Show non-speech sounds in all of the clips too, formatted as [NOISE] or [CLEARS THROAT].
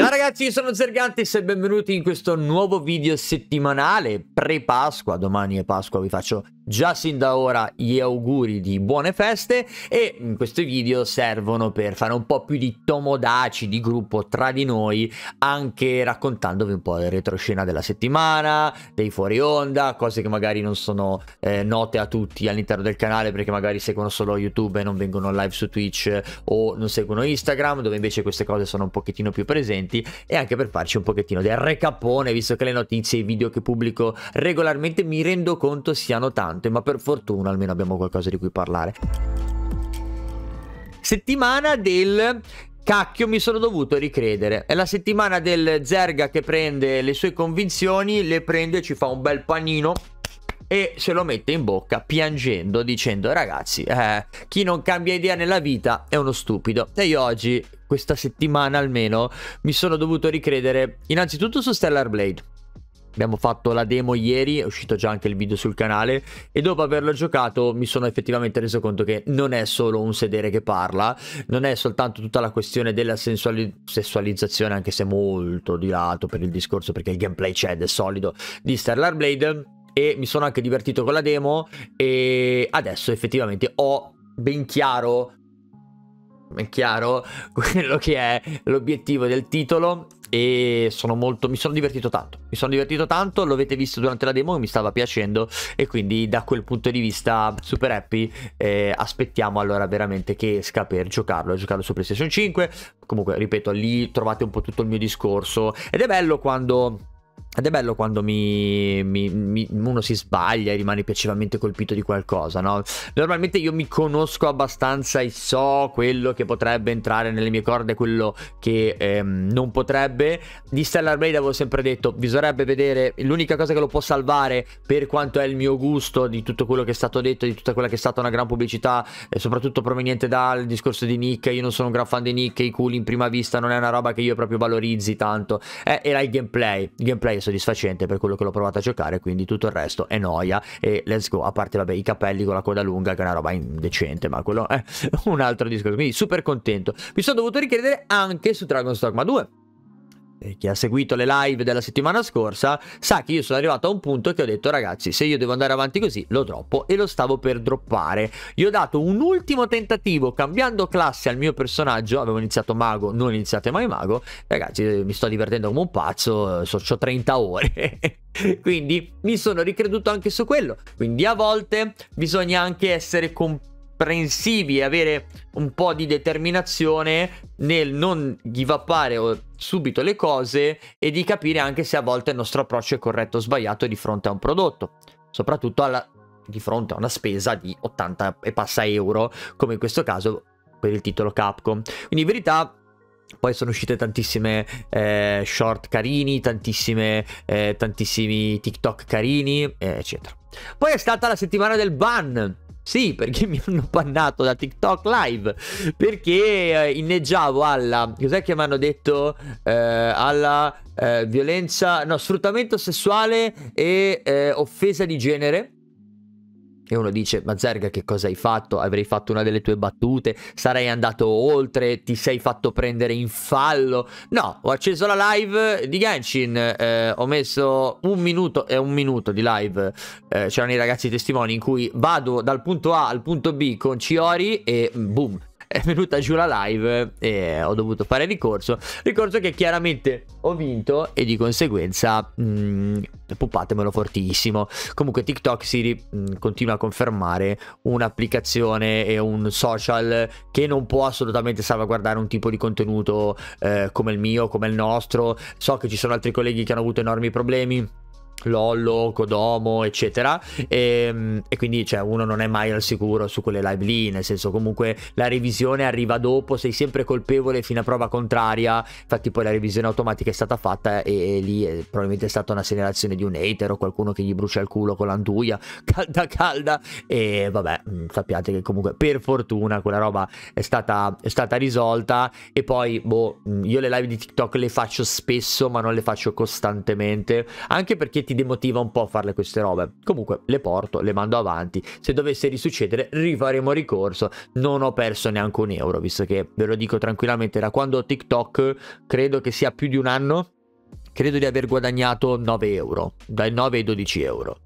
Ciao ragazzi, io sono Zergantis e benvenuti in questo nuovo video settimanale pre-Pasqua. Domani è Pasqua, vi faccio già sin da ora gli auguri di buone feste e in questi video servono per fare un po' più di tomodaci di gruppo tra di noi anche raccontandovi un po' la retroscena della settimana dei fuori onda cose che magari non sono eh, note a tutti all'interno del canale perché magari seguono solo youtube e non vengono live su twitch eh, o non seguono instagram dove invece queste cose sono un pochettino più presenti e anche per farci un pochettino del recapone visto che le notizie e i video che pubblico regolarmente mi rendo conto siano tanti importante, ma per fortuna almeno abbiamo qualcosa di cui parlare. Settimana del cacchio mi sono dovuto ricredere. È la settimana del Zerga che prende le sue convinzioni, le prende, ci fa un bel panino e se lo mette in bocca piangendo dicendo ragazzi eh, chi non cambia idea nella vita è uno stupido e io oggi questa settimana almeno mi sono dovuto ricredere innanzitutto su Stellar Blade Abbiamo fatto la demo ieri, è uscito già anche il video sul canale e dopo averlo giocato mi sono effettivamente reso conto che non è solo un sedere che parla, non è soltanto tutta la questione della sensuali- sessualizzazione, anche se molto di lato per il discorso perché il gameplay c'è ed è solido di Stellar Blade e mi sono anche divertito con la demo e adesso effettivamente ho ben chiaro ben chiaro [LAUGHS] quello che è l'obiettivo del titolo e sono molto, mi sono divertito tanto, mi sono divertito tanto, l'avete visto durante la demo che mi stava piacendo e quindi da quel punto di vista super happy, eh, aspettiamo allora veramente che esca per giocarlo, giocarlo su PlayStation 5, comunque ripeto lì trovate un po' tutto il mio discorso ed è bello quando ed è bello quando mi, mi, mi, uno si sbaglia e rimane piacevolmente colpito di qualcosa, no? Normalmente io mi conosco abbastanza e so quello che potrebbe entrare nelle mie corde, quello che ehm, non potrebbe. Di Stellar Blade avevo sempre detto, bisognerebbe vedere, l'unica cosa che lo può salvare per quanto è il mio gusto di tutto quello che è stato detto, di tutta quella che è stata una gran pubblicità, e soprattutto proveniente dal discorso di Nick, io non sono un gran fan di Nick, i culi in prima vista non è una roba che io proprio valorizzi tanto, eh, era il gameplay, il gameplay soddisfacente per quello che l'ho provato a giocare, quindi tutto il resto è noia e let's go, a parte vabbè i capelli con la coda lunga che è una roba indecente, ma quello è [LAUGHS] un altro discorso, quindi super contento. Mi sono dovuto ricredere anche su Dragon's Dogma 2 chi ha seguito le live della settimana scorsa sa che io sono arrivato a un punto che ho detto ragazzi se io devo andare avanti così lo droppo e lo stavo per droppare gli ho dato un ultimo tentativo cambiando classe al mio personaggio avevo iniziato mago non iniziate mai mago ragazzi eh, mi sto divertendo come un pazzo eh, so, ho 30 ore [LAUGHS] quindi mi sono ricreduto anche su quello quindi a volte bisogna anche essere competenti comprensibile avere un po' di determinazione nel non give upare subito le cose e di capire anche se a volte il nostro approccio è corretto o sbagliato di fronte a un prodotto, soprattutto alla, di fronte a una spesa di 80 e passa euro, come in questo caso per il titolo Capcom. Quindi in verità poi sono uscite tantissime eh, short carini, tantissime, eh, tantissimi TikTok carini, eh, eccetera. Poi è stata la settimana del ban. Sì, perché [LAUGHS] mi hanno bannato da TikTok live. Perché eh, inneggiavo alla. Cos'è che mi hanno detto? Eh, alla eh, violenza. No, sfruttamento sessuale e eh, offesa di genere e uno dice, ma Zerga che cosa hai fatto? Avrei fatto una delle tue battute, sarei andato oltre, ti sei fatto prendere in fallo. No, ho acceso la live di Genshin, eh, ho messo un minuto, e eh, un minuto di live, eh, c'erano i ragazzi testimoni in cui vado dal punto A al punto B con Ciori e boom, è venuta giù la live e ho dovuto fare ricorso. Ricorso che chiaramente ho vinto e di conseguenza mh, mm, pupatemelo fortissimo. Comunque TikTok si mh, mm, continua a confermare un'applicazione e un social che non può assolutamente salvaguardare un tipo di contenuto eh, come il mio, come il nostro. So che ci sono altri colleghi che hanno avuto enormi problemi Lollo, Codomo, eccetera. E, ehm, e, quindi cioè, uno non è mai al sicuro su quelle live lì, nel senso comunque la revisione arriva dopo, sei sempre colpevole fino a prova contraria. Infatti poi la revisione automatica è stata fatta e, e lì è, eh, probabilmente è stata una segnalazione di un hater o qualcuno che gli brucia il culo con l'anduia, [LAUGHS] calda calda. E vabbè, mm, sappiate che comunque per fortuna quella roba è stata, è stata risolta. E poi, boh, mm, io le live di TikTok le faccio spesso, ma non le faccio costantemente, anche perché ti demotiva un po' a farle queste robe. Comunque le porto, le mando avanti. Se dovesse risuccedere, rifaremo ricorso. Non ho perso neanche un euro, visto che ve lo dico tranquillamente, da quando ho TikTok, credo che sia più di un anno, credo di aver guadagnato 9 euro, dai 9 ai 12 euro.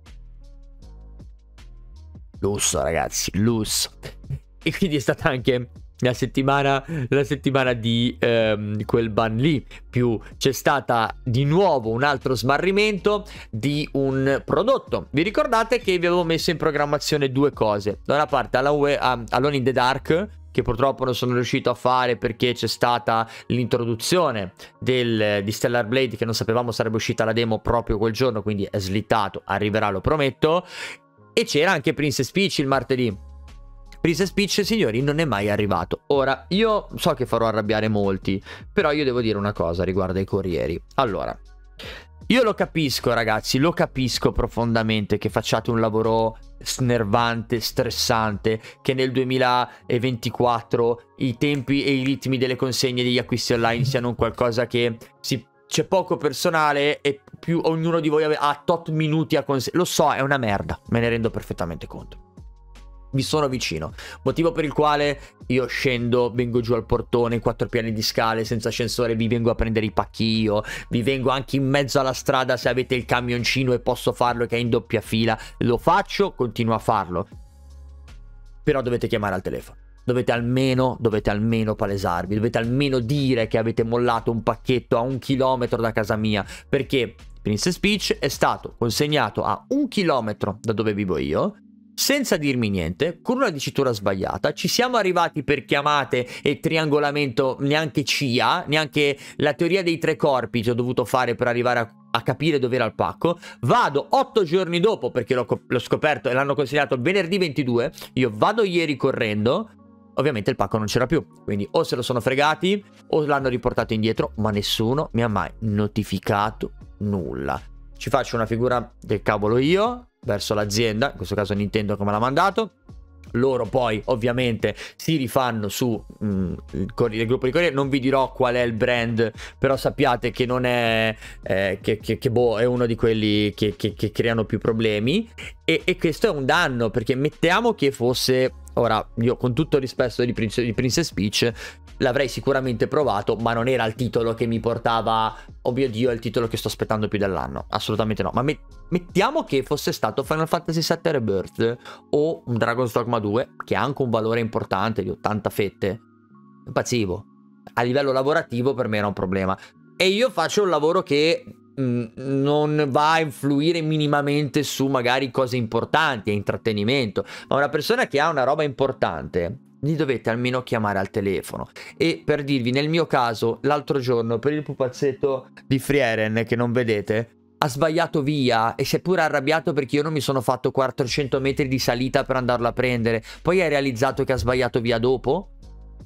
Lusso, ragazzi, lusso. [LAUGHS] E quindi è stata anche la settimana, la settimana di ehm, quel ban lì, più c'è stata di nuovo un altro smarrimento di un prodotto. Vi ricordate che vi avevo messo in programmazione due cose? Da una parte Alone, um, Alone in the Dark, che purtroppo non sono riuscito a fare perché c'è stata l'introduzione del, di Stellar Blade che non sapevamo sarebbe uscita la demo proprio quel giorno, quindi è slittato, arriverà lo prometto. E c'era anche Princess Peach il martedì, Princess speech, signori, non è mai arrivato. Ora, io so che farò arrabbiare molti, però io devo dire una cosa riguardo ai corrieri. Allora, io lo capisco, ragazzi, lo capisco profondamente che facciate un lavoro snervante, stressante, che nel 2024 i tempi e i ritmi delle consegne degli acquisti online siano un qualcosa che si... c'è poco personale e più ognuno di voi ha tot minuti a consegnare. Lo so, è una merda, me ne rendo perfettamente conto vi sono vicino. Motivo per il quale io scendo, vengo giù al portone in quattro piani di scale senza ascensore, vi vengo a prendere i pacchi io, vi vengo anche in mezzo alla strada se avete il camioncino e posso farlo che è in doppia fila, lo faccio, continuo a farlo. Però dovete chiamare al telefono. Dovete almeno, dovete almeno palesarvi, dovete almeno dire che avete mollato un pacchetto a un chilometro da casa mia, perché Princess Peach è stato consegnato a un chilometro da dove vivo io senza dirmi niente, con una dicitura sbagliata, ci siamo arrivati per chiamate e triangolamento neanche CIA, neanche la teoria dei tre corpi che ho dovuto fare per arrivare a, a capire dove era il pacco. Vado otto giorni dopo, perché l'ho, scoperto e l'hanno consegnato venerdì 22, io vado ieri correndo, ovviamente il pacco non c'era più. Quindi o se lo sono fregati o l'hanno riportato indietro, ma nessuno mi ha mai notificato nulla. Ci faccio una figura del cavolo io, verso l'azienda, in questo caso Nintendo come l'ha mandato. Loro poi ovviamente si rifanno su mh, mm, il, cor- il, gruppo di Corriere, non vi dirò qual è il brand, però sappiate che non è, eh, che, che, che boh, è uno di quelli che, che creano più problemi e, e questo è un danno perché mettiamo che fosse Ora, io con tutto rispetto di, Prince, di Princess Peach, l'avrei sicuramente provato, ma non era il titolo che mi portava, oh mio dio, è il titolo che sto aspettando più dell'anno, assolutamente no, ma met- mettiamo che fosse stato Final Fantasy VII Rebirth o un Dragon's Dogma 2, che ha anche un valore importante di 80 fette, impazzivo, a livello lavorativo per me era un problema, e io faccio un lavoro che mm, non va a influire minimamente su magari cose importanti e intrattenimento, ma una persona che ha una roba importante li dovete almeno chiamare al telefono. E per dirvi, nel mio caso, l'altro giorno per il pupazzetto di Frieren che non vedete, ha sbagliato via e si è pure arrabbiato perché io non mi sono fatto 400 metri di salita per andarlo a prendere. Poi ha realizzato che ha sbagliato via dopo.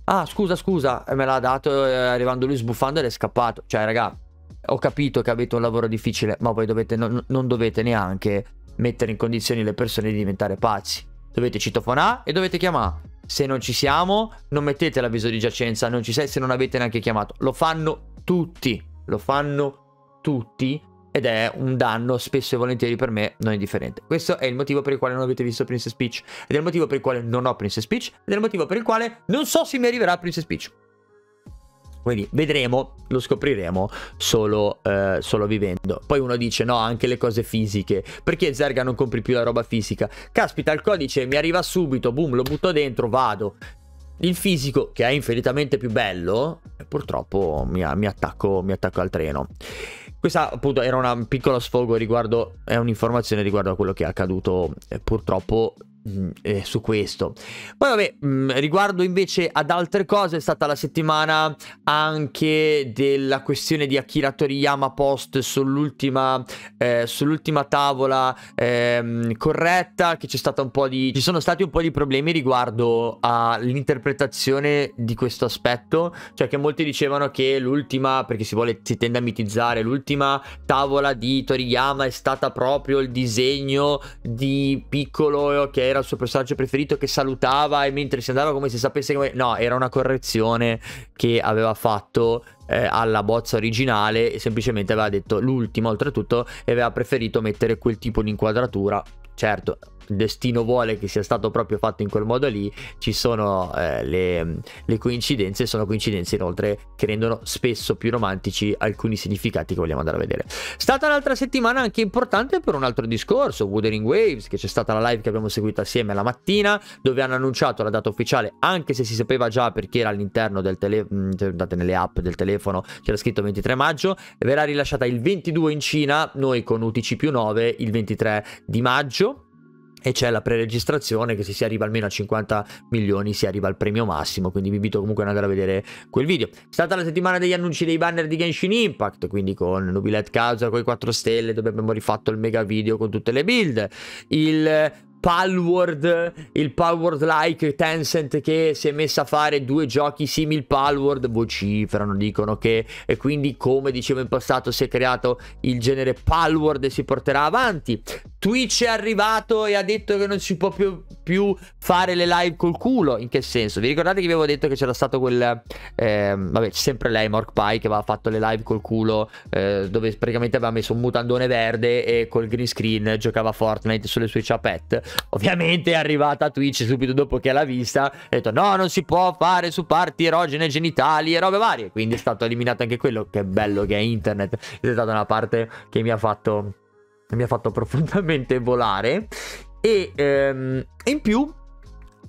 Ah, scusa, scusa, eh, me l'ha dato eh, arrivando lui sbuffando ed è scappato. Cioè, raga, ho capito che avete un lavoro difficile, ma voi dovete, non, non dovete neanche mettere in condizioni le persone di diventare pazzi. Dovete citofonare e dovete chiamare se non ci siamo, non mettete l'avviso di giacenza, non ci sei se non avete neanche chiamato. Lo fanno tutti, lo fanno tutti ed è un danno spesso e volentieri per me non indifferente. Questo è il motivo per il quale non avete visto Princess Peach ed è il motivo per il quale non ho Princess Peach ed è il motivo per il quale non so se mi arriverà Princess Peach. Quindi vedremo, lo scopriremo solo, eh, solo vivendo. Poi uno dice no, anche le cose fisiche. Perché Zerga non compri più la roba fisica? Caspita, il codice mi arriva subito, boom, lo butto dentro, vado. Il fisico, che è infinitamente più bello, purtroppo mi, mi, attacco, mi attacco al treno. Questa appunto era un piccolo sfogo riguardo, è un'informazione riguardo a quello che è accaduto eh, purtroppo Mm, eh, su questo. Poi vabbè, mh, mm, riguardo invece ad altre cose, è stata la settimana anche della questione di Akira Toriyama post sull'ultima, eh, sull'ultima tavola eh, corretta, che c'è stata un po' di... ci sono stati un po' di problemi riguardo all'interpretazione di questo aspetto, cioè che molti dicevano che l'ultima, perché si, vuole, si tende a mitizzare, l'ultima tavola di Toriyama è stata proprio il disegno di piccolo che era era il suo personaggio preferito che salutava e mentre si andava come se sapesse come... No, era una correzione che aveva fatto eh, alla bozza originale e semplicemente aveva detto l'ultimo oltretutto e aveva preferito mettere quel tipo di inquadratura. Certo, il destino vuole che sia stato proprio fatto in quel modo lì, ci sono eh, le, le coincidenze, sono coincidenze inoltre che rendono spesso più romantici alcuni significati che vogliamo andare a vedere. Stata un'altra settimana anche importante per un altro discorso, Wuthering Waves, che c'è stata la live che abbiamo seguito assieme la mattina, dove hanno annunciato la data ufficiale, anche se si sapeva già perché era all'interno del telefono, mm, nelle app del telefono, c'era scritto 23 maggio, verrà rilasciata il 22 in Cina, noi con UTC più 9 il 23 di maggio e c'è la preregistrazione che se si arriva almeno a 50 milioni si arriva al premio massimo quindi vi invito comunque ad andare a vedere quel video è stata la settimana degli annunci dei banner di Genshin Impact quindi con Nubilet Casa con i 4 stelle dove abbiamo rifatto il mega video con tutte le build il Palward, il Palward like Tencent che si è messa a fare due giochi simili Palward, vociferano, dicono che e quindi come dicevo in passato si è creato il genere Palward e si porterà avanti. Twitch è arrivato e ha detto che non si può più, più fare le live col culo, in che senso? Vi ricordate che vi avevo detto che c'era stato quel, eh, vabbè sempre lei Mork Pie che aveva fatto le live col culo eh, dove praticamente aveva messo un mutandone verde e col green screen giocava Fortnite sulle sue ciapette Ovviamente è arrivata a Twitch subito dopo che l'ha vista, e ha detto no, non si può fare su parti erogene genitali e robe varie, quindi è stato eliminato anche quello, che bello che è internet, è stata una parte che mi ha fatto, mi ha fatto profondamente volare. E ehm, in più,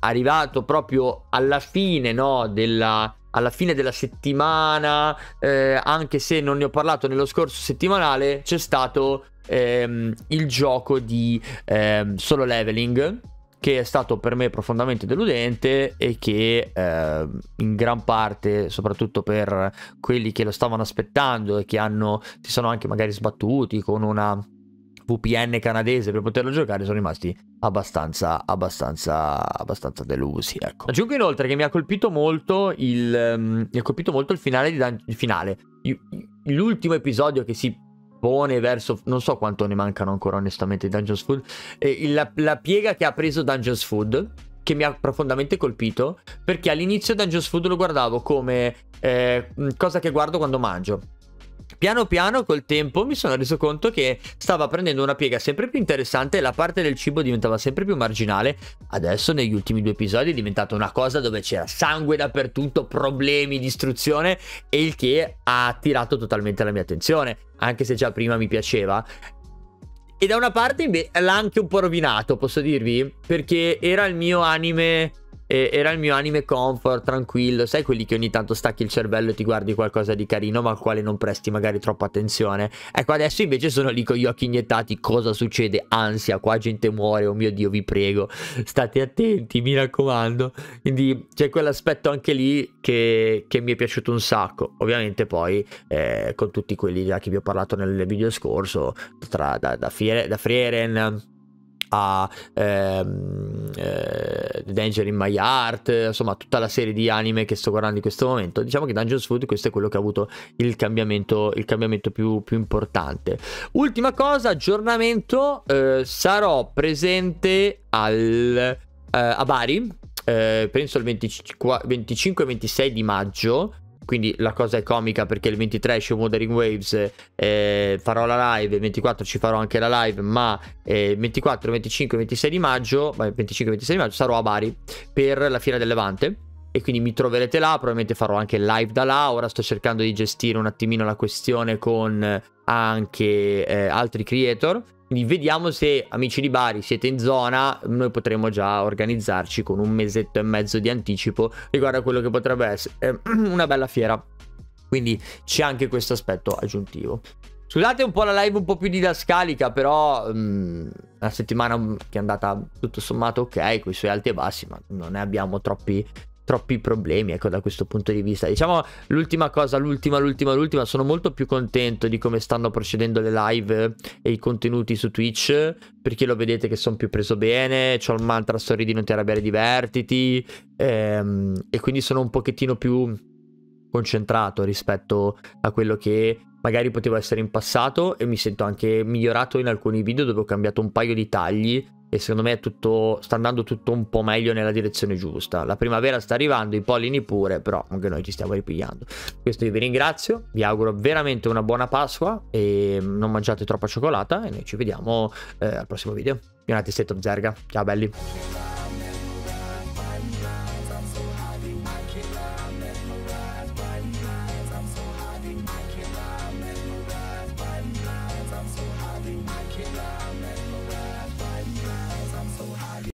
arrivato proprio alla fine no, della, alla fine della settimana, eh, anche se non ne ho parlato nello scorso settimanale, c'è stato ehm, il gioco di ehm, solo leveling che è stato per me profondamente deludente e che eh, in gran parte, soprattutto per quelli che lo stavano aspettando e che hanno, si sono anche magari sbattuti con una VPN canadese per poterlo giocare, sono rimasti abbastanza, abbastanza, abbastanza delusi. Ecco. Aggiungo inoltre che mi ha colpito molto il, um, mi ha colpito molto il finale di Dan- il finale. L'ultimo episodio che si Giappone verso... Non so quanto ne mancano ancora onestamente i Dungeons Food. Eh, la, la piega che ha preso Dungeons Food che mi ha profondamente colpito perché all'inizio Dungeons Food lo guardavo come eh, cosa che guardo quando mangio Piano piano col tempo mi sono reso conto che stava prendendo una piega sempre più interessante e la parte del cibo diventava sempre più marginale. Adesso negli ultimi due episodi è diventata una cosa dove c'era sangue dappertutto, problemi, distruzione e il che ha attirato totalmente la mia attenzione, anche se già prima mi piaceva. E da una parte l'ha anche un po' rovinato, posso dirvi, perché era il mio anime e era il mio anime comfort, tranquillo, sai quelli che ogni tanto stacchi il cervello e ti guardi qualcosa di carino ma al quale non presti magari troppa attenzione. Ecco, adesso invece sono lì con gli occhi iniettati, cosa succede? Ansia, qua gente muore, oh mio Dio, vi prego, state attenti, mi raccomando. Quindi c'è quell'aspetto anche lì che, che, mi è piaciuto un sacco. Ovviamente poi eh, con tutti quelli a che vi ho parlato nel video scorso, tra, da, da, Fier da Frieren a ehm, eh, Danger in My Heart, insomma tutta la serie di anime che sto guardando in questo momento. Diciamo che Dungeons Food questo è quello che ha avuto il cambiamento, il cambiamento più, più importante. Ultima cosa, aggiornamento, eh, sarò presente al, eh, a Bari, eh, penso il 25 26 di maggio quindi la cosa è comica perché il 23 esce Wuthering Waves, eh, farò la live, il 24 ci farò anche la live, ma eh, 24, 25, 26 di maggio, 25, 26 di maggio sarò a Bari per la Fiera del Levante e quindi mi troverete là, probabilmente farò anche live da là, ora sto cercando di gestire un attimino la questione con eh, anche eh, altri creator quindi vediamo se, amici di Bari, siete in zona, noi potremo già organizzarci con un mesetto e mezzo di anticipo riguardo a quello che potrebbe essere ehm, [CLEARS THROAT] una bella fiera. Quindi c'è anche questo aspetto aggiuntivo. Scusate un po' la live un po' più didascalica, però mm, la settimana che è andata tutto sommato ok, con i suoi alti e bassi, ma non ne abbiamo troppi, troppi problemi, ecco, da questo punto di vista. Diciamo l'ultima cosa, l'ultima, l'ultima, l'ultima, sono molto più contento di come stanno procedendo le live e i contenuti su Twitch, perché lo vedete che sono più preso bene, ho il mantra story di non ti arrabbiare, divertiti, ehm, e quindi sono un pochettino più concentrato rispetto a quello che magari potevo essere in passato e mi sento anche migliorato in alcuni video dove ho cambiato un paio di tagli e secondo me tutto, sta andando tutto un po' meglio nella direzione giusta. La primavera sta arrivando, i pollini pure, però anche noi ci stiamo ripigliando. Questo io vi ringrazio, vi auguro veramente una buona Pasqua e non mangiate troppa cioccolata e noi ci vediamo eh, al prossimo video. United State of Zerga, ciao belli!